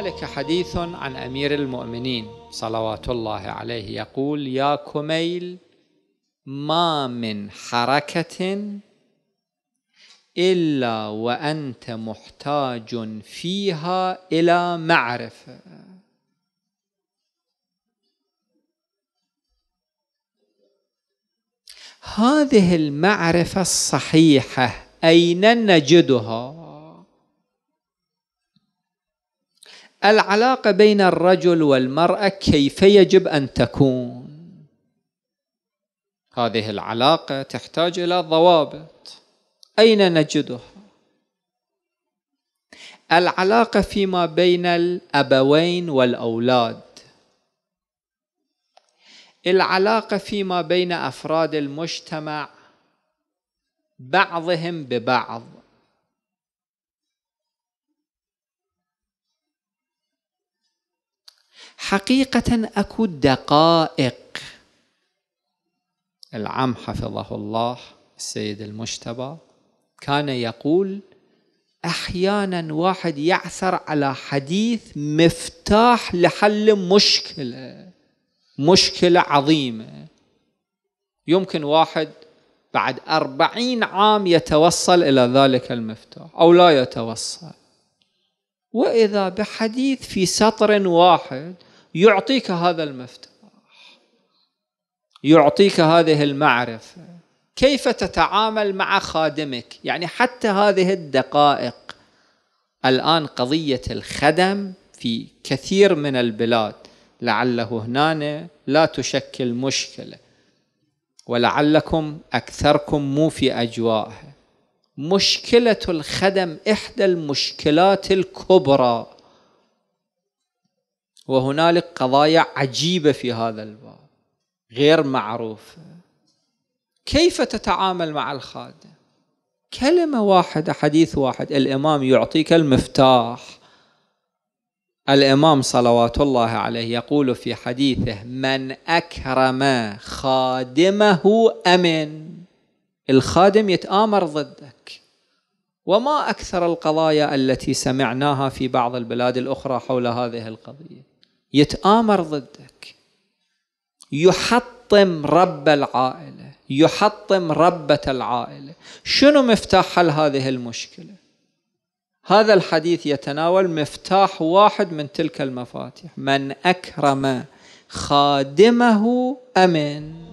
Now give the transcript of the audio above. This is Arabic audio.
وكذلك حديث عن امير المؤمنين صلوات الله عليه يقول يا كميل ما من حركه الا وانت محتاج فيها الى معرفه هذه المعرفه الصحيحه اين نجدها العلاقة بين الرجل والمرأة كيف يجب أن تكون هذه العلاقة تحتاج إلى ضوابط أين نجدها العلاقة فيما بين الأبوين والأولاد العلاقة فيما بين أفراد المجتمع بعضهم ببعض حقيقة أكو دقائق العم حفظه الله السيد المجتبى كان يقول احيانا واحد يعثر على حديث مفتاح لحل مشكله مشكله عظيمه يمكن واحد بعد أربعين عام يتوصل إلى ذلك المفتاح أو لا يتوصل واذا بحديث في سطر واحد يعطيك هذا المفتاح يعطيك هذه المعرفه كيف تتعامل مع خادمك يعني حتى هذه الدقائق الان قضيه الخدم في كثير من البلاد لعله هنا لا تشكل مشكله ولعلكم اكثركم مو في اجوائها مشكلة الخدم إحدى المشكلات الكبرى وهنالك قضايا عجيبة في هذا الباب غير معروفة كيف تتعامل مع الخادم كلمة واحدة حديث واحد الإمام يعطيك المفتاح الإمام صلوات الله عليه يقول في حديثه من أكرم خادمه أمن الخادم يتآمر ضدك وما اكثر القضايا التي سمعناها في بعض البلاد الاخرى حول هذه القضيه يتامر ضدك يحطم رب العائله يحطم ربه العائله شنو مفتاح حل هذه المشكله هذا الحديث يتناول مفتاح واحد من تلك المفاتيح من اكرم خادمه امن